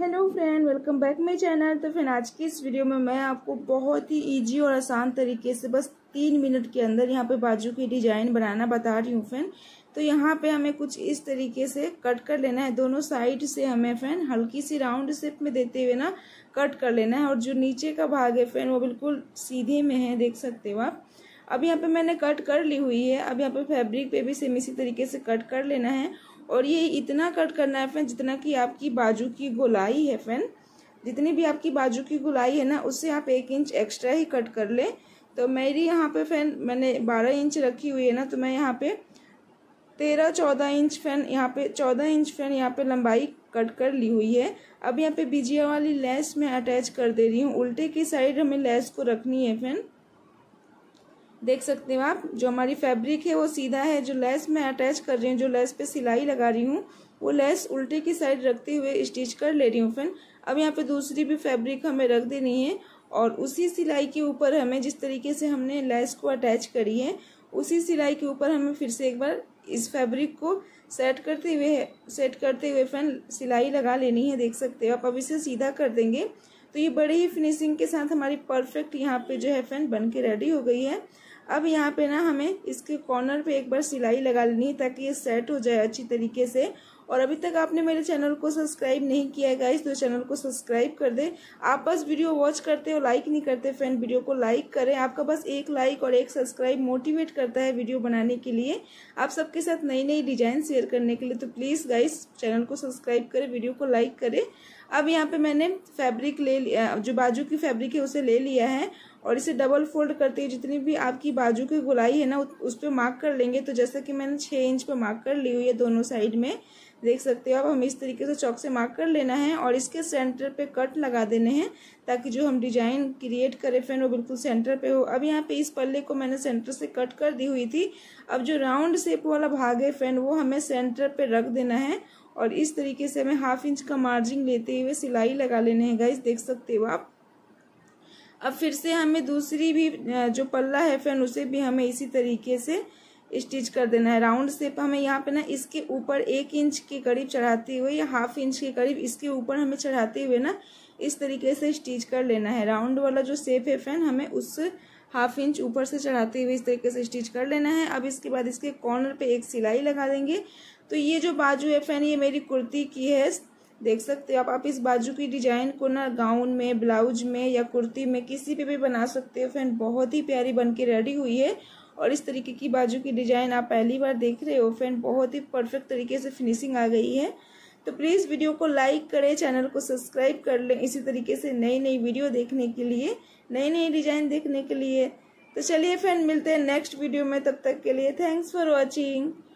hello friend welcome back my channel तो friend आज की इस वीडियो में मैं आपको बहुत ही इजी और आसान तरीके से बस तीन मिनट के अंदर यहाँ पे बाजू की डिजाइन बनाना बता रही हूँ फ्रेंड तो यहाँ पे हमें कुछ इस तरीके से कट कर लेना है दोनों साइड से हमें फ्रेंड हल्की सी राउंड शेप में देते हुए ना कट कर लेना है और जो नीचे का भाग है फ्रेंड वो बिल्कुल सीधे में है देख सकते हो आप अब यहाँ पे मैंने कट कर ली हुई है अब यहाँ पे फैब्रिक पे भी सेम इसी तरीके से कट कर लेना है और ये इतना कट करना है फ्रेंड जितना कि आपकी बाजू की गोलाई है फ्रेंड जितनी भी आपकी बाजू की गोलाई है ना उससे आप एक इंच एक्स्ट्रा ही कट कर लें तो मेरी यहाँ पे फैन मैंने बारह इंच रखी हुई है ना तो मैं यहाँ पे तेरह चौदह इंच फैन यहाँ पे चौदह इंच फैन यहाँ पे लंबाई कट कर ली हुई है अब यहाँ पे बिजिया वाली लेस मैं अटैच कर दे रही हूँ उल्टे की साइड हमें लेस को रखनी है फैन देख सकते हो आप जो हमारी फैब्रिक है वो सीधा है जो लेस मैं अटैच कर रही हूँ जो लेस पे सिलाई लगा रही हूँ वो लेस उल्टे की साइड रखते हुए स्टिच कर ले रही हूँ फिर अब यहाँ पे दूसरी भी फैब्रिक हमें रख देनी है और उसी सिलाई के ऊपर हमें जिस तरीके से हमने लेस को अटैच करी है उसी सिलाई के ऊपर हमें फिर से एक बार इस फैब्रिक को सेट करते हुए सेट करते हुए फैन सिलाई लगा लेनी है देख सकते हो आप अब इसे सीधा कर देंगे तो ये बड़े ही फिनिशिंग के साथ हमारी परफेक्ट यहाँ पे जो है फैन बन के रेडी हो गई है अब यहाँ पे ना हमें इसके कॉर्नर पे एक बार सिलाई लगा लेनी है ताकि ये सेट हो जाए अच्छी तरीके से और अभी तक आपने मेरे चैनल को सब्सक्राइब नहीं किया है गाइस तो चैनल को सब्सक्राइब कर दे आप बस वीडियो वॉच करते हो लाइक नहीं करते फ्रेंड वीडियो को लाइक करें आपका बस एक लाइक और एक सब्सक्राइब मोटिवेट करता है वीडियो बनाने के लिए आप सबके साथ नई नई डिजाइन शेयर करने के लिए तो प्लीज़ गाइस चैनल को सब्सक्राइब करे वीडियो को लाइक करे अब यहाँ पे मैंने फैब्रिक ले लिया जो बाजू की फैब्रिक है उसे ले लिया है और इसे डबल फोल्ड करते हुए जितनी भी आपकी बाजू की गुलाई है ना उस पर मार्क कर लेंगे तो जैसा कि मैंने छः इंच पर मार्क कर ली हुई है दोनों साइड में देख सकते हो अब हमें इस तरीके से चौक से मार्क कर लेना है और इसके सेंटर पे कट लगा देने हैं ताकि जो हम डिजाइन क्रिएट करें फ्रेंड वो बिल्कुल सेंटर पे हो अब यहाँ पे इस पल्ले को मैंने सेंटर से कट कर दी हुई थी अब जो राउंड शेप वाला भाग है फ्रेंड वो हमें सेंटर पे रख देना है और इस तरीके से हमें हाफ इंच का मार्जिन लेते हुए सिलाई लगा लेने हैं गाइस देख सकते हो आप अब फिर से हमें दूसरी भी जो पल्ला है फैन उसे भी हमें इसी तरीके से स्टिच कर देना है राउंड शेप हमें यहाँ पे ना इसके ऊपर एक इंच के करीब चढ़ाते हुए या हाफ इंच के करीब इसके ऊपर हमें चढ़ाते हुए ना इस तरीके से स्टिच कर लेना है राउंड वाला जो शेप है फैन हमें उस हाफ इंच ऊपर से चढ़ाते हुए इस तरीके से स्टिच कर लेना है अब इसके बाद इसके कॉर्नर पर एक सिलाई लगा देंगे तो ये जो बाजू है फैन ये मेरी कुर्ती की है देख सकते हो आप आप इस बाजू की डिजाइन को ना गाउन में ब्लाउज में या कुर्ती में किसी पे भी बना सकते हो फ्रेंड बहुत ही प्यारी बन के रेडी हुई है और इस तरीके की बाजू की डिजाइन आप पहली बार देख रहे हो फ्रेंड बहुत ही परफेक्ट तरीके से फिनिशिंग आ गई है तो प्लीज़ वीडियो को लाइक करें चैनल को सब्सक्राइब कर लें इसी तरीके से नई नई वीडियो देखने के लिए नई नई डिजाइन देखने के लिए तो चलिए फ्रेंड मिलते हैं नेक्स्ट वीडियो में तब तक के लिए थैंक्स फॉर वॉचिंग